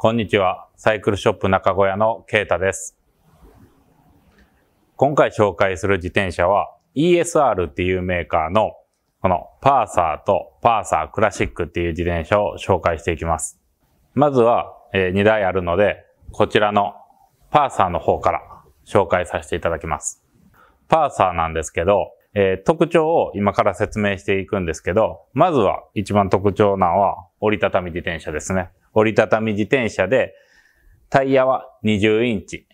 こんにちは。サイクルショップ中小屋のケータです。今回紹介する自転車は ESR っていうメーカーのこのパーサーとパーサークラシックっていう自転車を紹介していきます。まずは、え2台あるので、こちらのパーサーの方から紹介させていただきます。パーサーなんですけど、え特徴を今から説明していくんですけど、まずは一番特徴なのは折りたたみ自転車ですね。折りたたみ自転車で、タイヤは20インチ、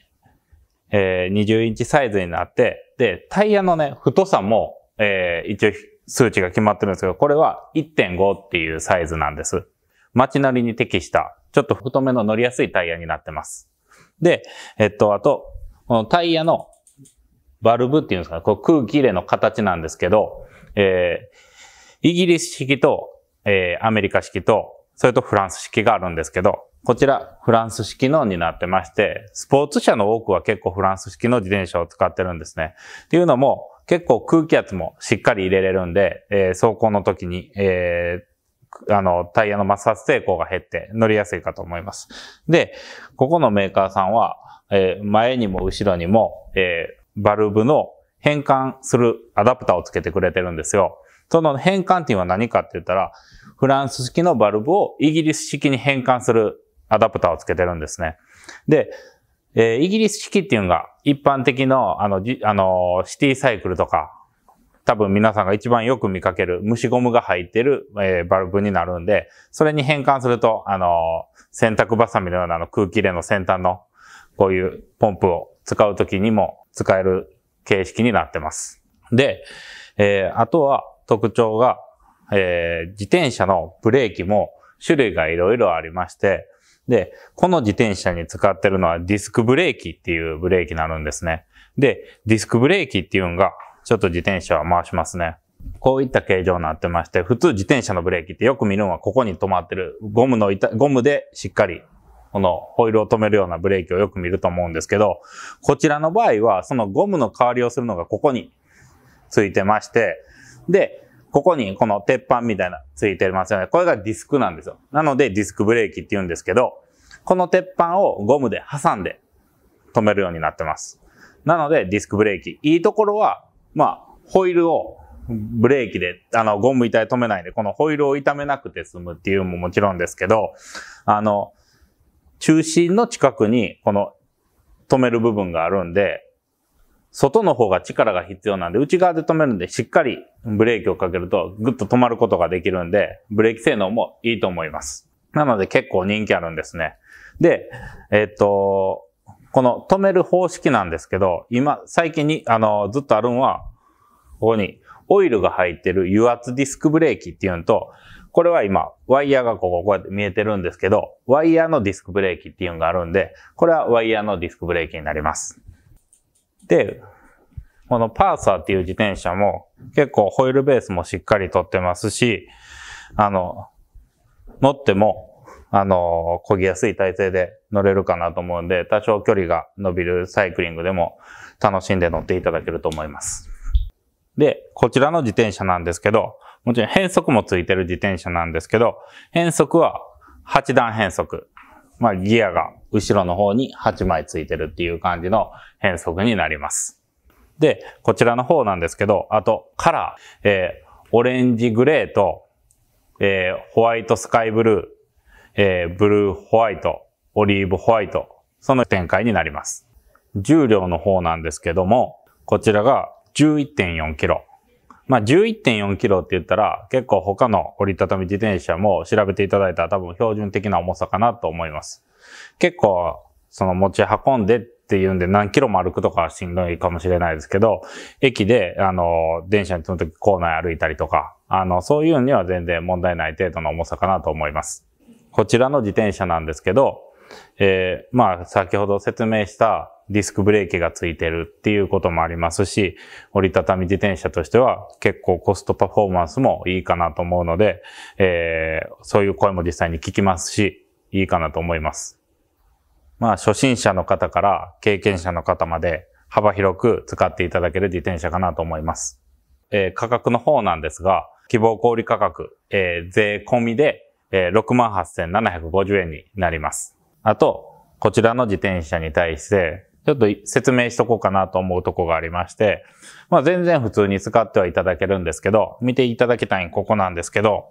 えー、20インチサイズになって、で、タイヤのね、太さも、えー、一応数値が決まってるんですけど、これは1.5っていうサイズなんです。街乗りに適した、ちょっと太めの乗りやすいタイヤになってます。で、えっと、あと、このタイヤのバルブっていうんですか、こう空気入れの形なんですけど、えー、イギリス式と、えー、アメリカ式と、それとフランス式があるんですけど、こちらフランス式のになってまして、スポーツ車の多くは結構フランス式の自転車を使ってるんですね。っていうのも、結構空気圧もしっかり入れれるんで、えー、走行の時に、えー、あの、タイヤの摩擦抵抗が減って乗りやすいかと思います。で、ここのメーカーさんは、えー、前にも後ろにも、えバルブの変換するアダプターをつけてくれてるんですよ。その変換っていうのは何かって言ったら、フランス式のバルブをイギリス式に変換するアダプターをつけてるんですね。で、えー、イギリス式っていうのが一般的のあの、あの、シティサイクルとか、多分皆さんが一番よく見かける虫ゴムが入ってる、えー、バルブになるんで、それに変換すると、あの、洗濯バサミのようなの空気入れの先端のこういうポンプを使うときにも使える形式になってます。で、えー、あとは特徴が、えー、自転車のブレーキも種類がいろいろありまして、で、この自転車に使ってるのはディスクブレーキっていうブレーキになるんですね。で、ディスクブレーキっていうのが、ちょっと自転車は回しますね。こういった形状になってまして、普通自転車のブレーキってよく見るのはここに止まってるゴムの板、ゴムでしっかりこのホイールを止めるようなブレーキをよく見ると思うんですけど、こちらの場合はそのゴムの代わりをするのがここについてまして、で、ここにこの鉄板みたいなついてますよね。これがディスクなんですよ。なのでディスクブレーキって言うんですけど、この鉄板をゴムで挟んで止めるようになってます。なのでディスクブレーキ。いいところは、まあ、ホイールをブレーキで、あの、ゴム板で止めないで、このホイールを痛めなくて済むっていうのももちろんですけど、あの、中心の近くにこの止める部分があるんで、外の方が力が必要なんで、内側で止めるんで、しっかりブレーキをかけると、ぐっと止まることができるんで、ブレーキ性能もいいと思います。なので結構人気あるんですね。で、えっ、と、この止める方式なんですけど、今、最近に、あの、ずっとあるのは、ここにオイルが入ってる油圧ディスクブレーキっていうのと、これは今、ワイヤーがここ、こうやって見えてるんですけど、ワイヤーのディスクブレーキっていうのがあるんで、これはワイヤーのディスクブレーキになります。で、このパーサーっていう自転車も結構ホイールベースもしっかりとってますし、あの、乗っても、あの、漕ぎやすい体勢で乗れるかなと思うんで、多少距離が伸びるサイクリングでも楽しんで乗っていただけると思います。で、こちらの自転車なんですけど、もちろん変速もついてる自転車なんですけど、変速は8段変速。まあ、ギアが後ろの方に8枚ついてるっていう感じの変速になります。で、こちらの方なんですけど、あとカラー、えー、オレンジグレーと、えー、ホワイトスカイブルー、えー、ブルーホワイト、オリーブホワイト、その展開になります。重量の方なんですけども、こちらが 11.4kg。まあ、11.4キロって言ったら、結構他の折りたたみ自転車も調べていただいたら多分標準的な重さかなと思います。結構、その持ち運んでっていうんで何キロも歩くとかはしんどいかもしれないですけど、駅で、あの、電車に乗るとき構内歩いたりとか、あの、そういうのには全然問題ない程度の重さかなと思います。こちらの自転車なんですけど、えー、まあ、先ほど説明したディスクブレーキがついてるっていうこともありますし、折りたたみ自転車としては結構コストパフォーマンスもいいかなと思うので、えー、そういう声も実際に聞きますし、いいかなと思います。まあ、初心者の方から経験者の方まで幅広く使っていただける自転車かなと思います。えー、価格の方なんですが、希望小売価格、えー、税込みで、えー、68,750円になります。あと、こちらの自転車に対して、ちょっと説明しとこうかなと思うとこがありまして、まあ全然普通に使ってはいただけるんですけど、見ていただきたいここなんですけど、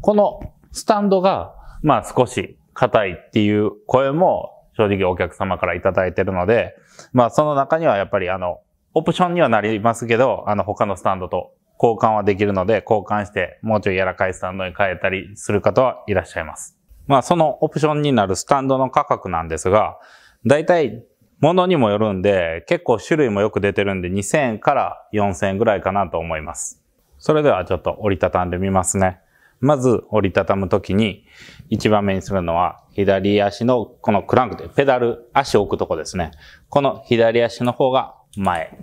このスタンドが、まあ少し硬いっていう声も正直お客様からいただいてるので、まあその中にはやっぱりあの、オプションにはなりますけど、あの他のスタンドと交換はできるので、交換してもうちょい柔らかいスタンドに変えたりする方はいらっしゃいます。まあそのオプションになるスタンドの価格なんですが、大体、物にもよるんで、結構種類もよく出てるんで、2000円から4000円ぐらいかなと思います。それではちょっと折りたたんでみますね。まず折りたたむときに、一番目にするのは、左足のこのクランクで、ペダル、足を置くとこですね。この左足の方が前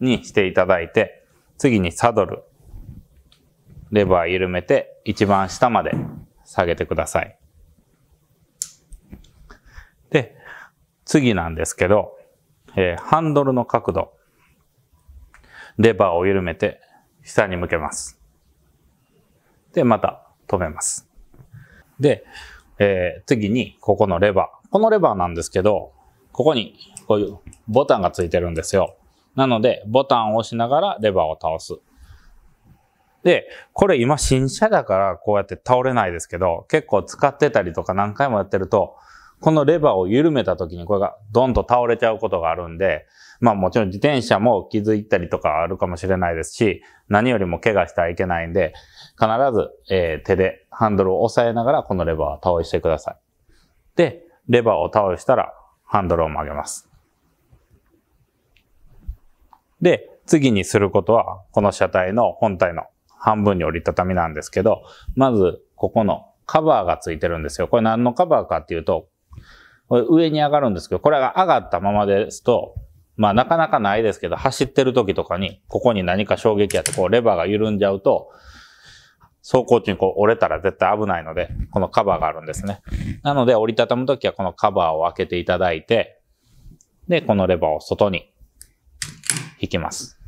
にしていただいて、次にサドル、レバー緩めて、一番下まで下げてください。次なんですけど、えー、ハンドルの角度。レバーを緩めて、下に向けます。で、また止めます。で、えー、次に、ここのレバー。このレバーなんですけど、ここに、こういうボタンがついてるんですよ。なので、ボタンを押しながらレバーを倒す。で、これ今新車だからこうやって倒れないですけど、結構使ってたりとか何回もやってると、このレバーを緩めた時にこれがドンと倒れちゃうことがあるんで、まあもちろん自転車も気づいたりとかあるかもしれないですし、何よりも怪我してはいけないんで、必ず、えー、手でハンドルを押さえながらこのレバーを倒してください。で、レバーを倒したらハンドルを曲げます。で、次にすることは、この車体の本体の半分に折りたたみなんですけど、まず、ここのカバーがついてるんですよ。これ何のカバーかっていうと、上に上がるんですけど、これが上がったままですと、まあなかなかないですけど、走ってる時とかに、ここに何か衝撃やって、こうレバーが緩んじゃうと、走行中にこう折れたら絶対危ないので、このカバーがあるんですね。なので折りたたむ時はこのカバーを開けていただいて、で、このレバーを外に引きます。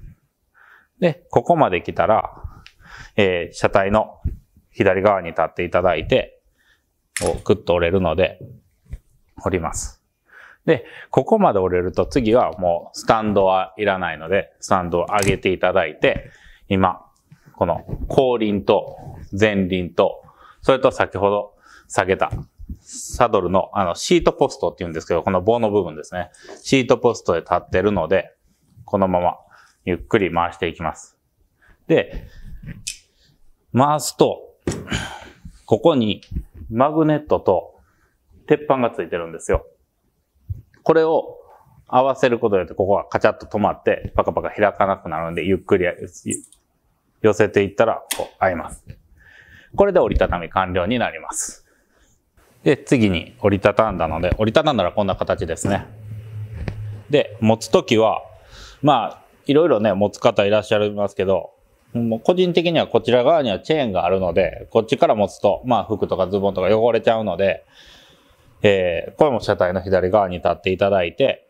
で、ここまで来たら、えー、車体の左側に立っていただいて、こうグッと折れるので、折ります。で、ここまで折れると次はもうスタンドはいらないので、スタンドを上げていただいて、今、この後輪と前輪と、それと先ほど下げたサドルのあのシートポストって言うんですけど、この棒の部分ですね。シートポストで立ってるので、このままゆっくり回していきます。で、回すと、ここにマグネットと鉄板がついてるんですよ。これを合わせることによって、ここがカチャッと止まって、パカパカ開かなくなるんで、ゆっくり寄せていったら、こう、合います。これで折りたたみ完了になります。で、次に折りたたんだので、折りたたんだらこんな形ですね。で、持つときは、まあ、いろいろね、持つ方いらっしゃいますけど、もう個人的にはこちら側にはチェーンがあるので、こっちから持つと、まあ服とかズボンとか汚れちゃうので、えー、これも車体の左側に立っていただいて、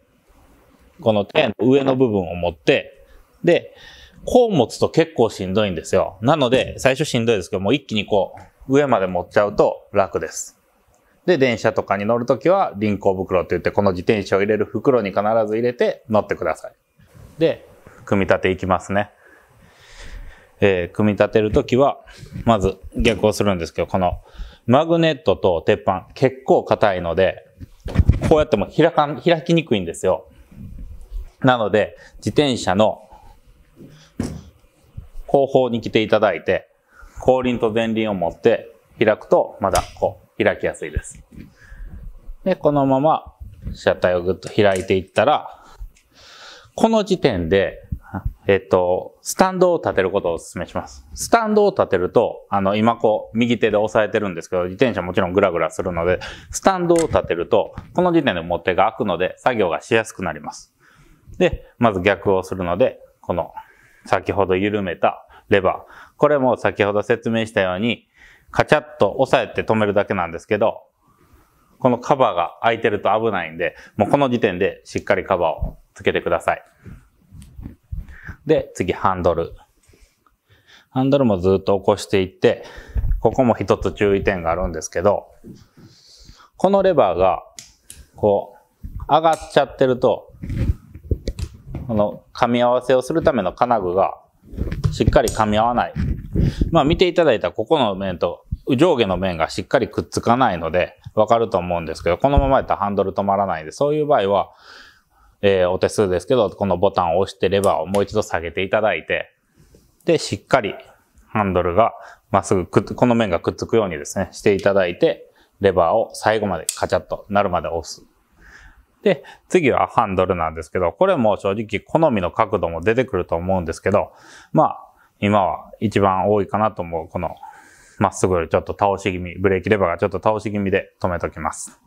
このテの上の部分を持って、で、こう持つと結構しんどいんですよ。なので、最初しんどいですけども、一気にこう、上まで持っちゃうと楽です。で、電車とかに乗るときは、輪行袋って言って、この自転車を入れる袋に必ず入れて乗ってください。で、組み立ていきますね。えー、組み立てるときは、まず逆をするんですけど、このマグネットと鉄板、結構硬いので、こうやっても開かん、開きにくいんですよ。なので、自転車の後方に来ていただいて、後輪と前輪を持って開くと、まだこう、開きやすいです。で、このまま車体をぐっと開いていったら、この時点でえっと、スタンドを立てることをお勧めします。スタンドを立てると、あの、今こう、右手で押さえてるんですけど、自転車もちろんグラグラするので、スタンドを立てると、この時点で持っ手が開くので、作業がしやすくなります。で、まず逆をするので、この、先ほど緩めたレバー。これも先ほど説明したように、カチャッと押さえて止めるだけなんですけど、このカバーが開いてると危ないんで、もうこの時点でしっかりカバーをつけてください。で、次ハンドル。ハンドルもずっと起こしていって、ここも一つ注意点があるんですけど、このレバーが、こう、上がっちゃってると、この噛み合わせをするための金具がしっかり噛み合わない。まあ見ていただいたここの面と上下の面がしっかりくっつかないのでわかると思うんですけど、このままやったらハンドル止まらないんで、そういう場合はえー、お手数ですけど、このボタンを押してレバーをもう一度下げていただいて、で、しっかりハンドルがまっすぐくっ、この面がくっつくようにですね、していただいて、レバーを最後までカチャッとなるまで押す。で、次はハンドルなんですけど、これも正直好みの角度も出てくると思うんですけど、まあ、今は一番多いかなと思う、このまっすぐよりちょっと倒し気味、ブレーキレバーがちょっと倒し気味で止めときます。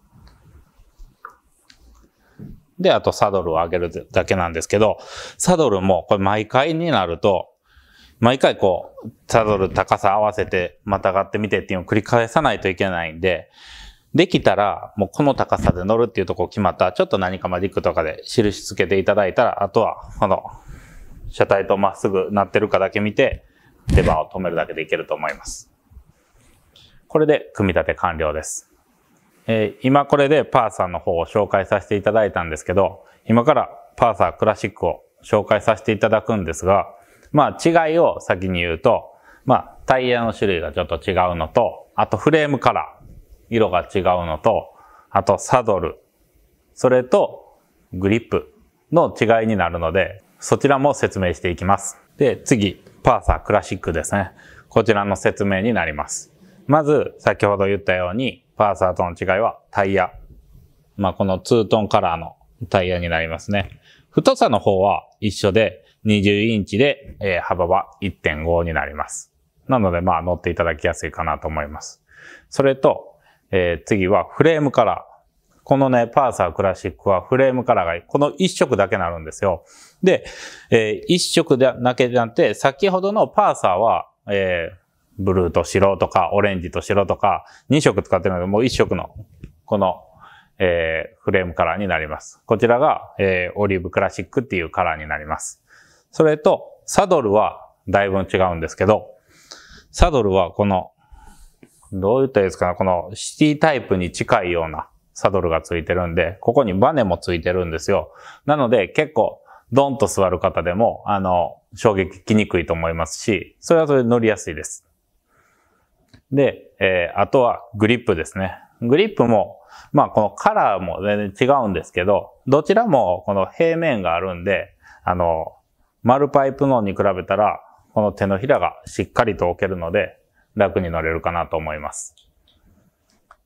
で、あとサドルを上げるだけなんですけど、サドルもこれ毎回になると、毎回こう、サドル高さ合わせて、またがってみてっていうのを繰り返さないといけないんで、できたら、もうこの高さで乗るっていうとこ決まったら、ちょっと何かマジックとかで印つけていただいたら、あとは、この、車体とまっすぐなってるかだけ見て、バ番を止めるだけでいけると思います。これで組み立て完了です。えー、今これでパーサーの方を紹介させていただいたんですけど、今からパーサークラシックを紹介させていただくんですが、まあ違いを先に言うと、まあタイヤの種類がちょっと違うのと、あとフレームカラー、色が違うのと、あとサドル、それとグリップの違いになるので、そちらも説明していきます。で、次、パーサークラシックですね。こちらの説明になります。まず、先ほど言ったように、パーサーとの違いはタイヤ。まあ、このツートンカラーのタイヤになりますね。太さの方は一緒で、20インチで、えー、幅は1.5になります。なので、まあ、乗っていただきやすいかなと思います。それと、えー、次はフレームカラー。このね、パーサークラシックはフレームカラーがこの1色だけなるんですよ。で、えー、1色だけじゃなくて、先ほどのパーサーは、えー、ブルーと白とか、オレンジと白とか、2色使ってるので、もう1色の、この、えー、フレームカラーになります。こちらが、えー、オリーブクラシックっていうカラーになります。それと、サドルはだいぶ違うんですけど、サドルはこの、どう言ったらいいですかね、このシティタイプに近いようなサドルがついてるんで、ここにバネもついてるんですよ。なので結構ドンと座る方でも、あの、衝撃きにくいと思いますし、それはそれで乗りやすいです。で、えー、あとはグリップですね。グリップも、まあこのカラーも全然違うんですけど、どちらもこの平面があるんで、あの、丸パイプのに比べたら、この手のひらがしっかりと置けるので、楽に乗れるかなと思います。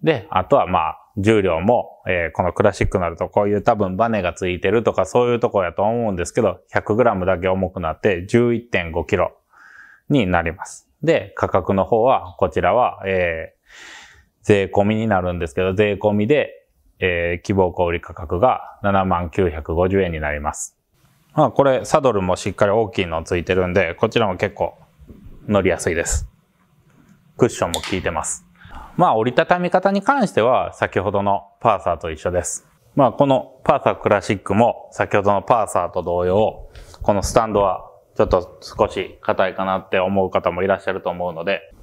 で、あとはまあ、重量も、えー、このクラシックになるとこういう多分バネがついてるとかそういうとこやと思うんですけど、100g だけ重くなって 11.5kg になります。で、価格の方は、こちらは、えー、税込みになるんですけど、税込みで、えー、希望小売価格が7950円になります。まあ、これ、サドルもしっかり大きいのついてるんで、こちらも結構乗りやすいです。クッションも効いてます。まあ、折りたたみ方に関しては、先ほどのパーサーと一緒です。まあ、このパーサークラシックも、先ほどのパーサーと同様、このスタンドはちょっと少し硬いかなって思う方もいらっしゃると思うので、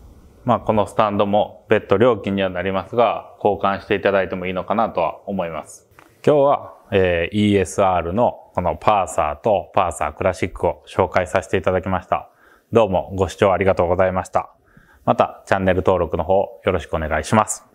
まあこのスタンドも別途料金にはなりますが、交換していただいてもいいのかなとは思います。今日は、えー、ESR のこのパーサーとパーサークラシックを紹介させていただきました。どうもご視聴ありがとうございました。またチャンネル登録の方よろしくお願いします。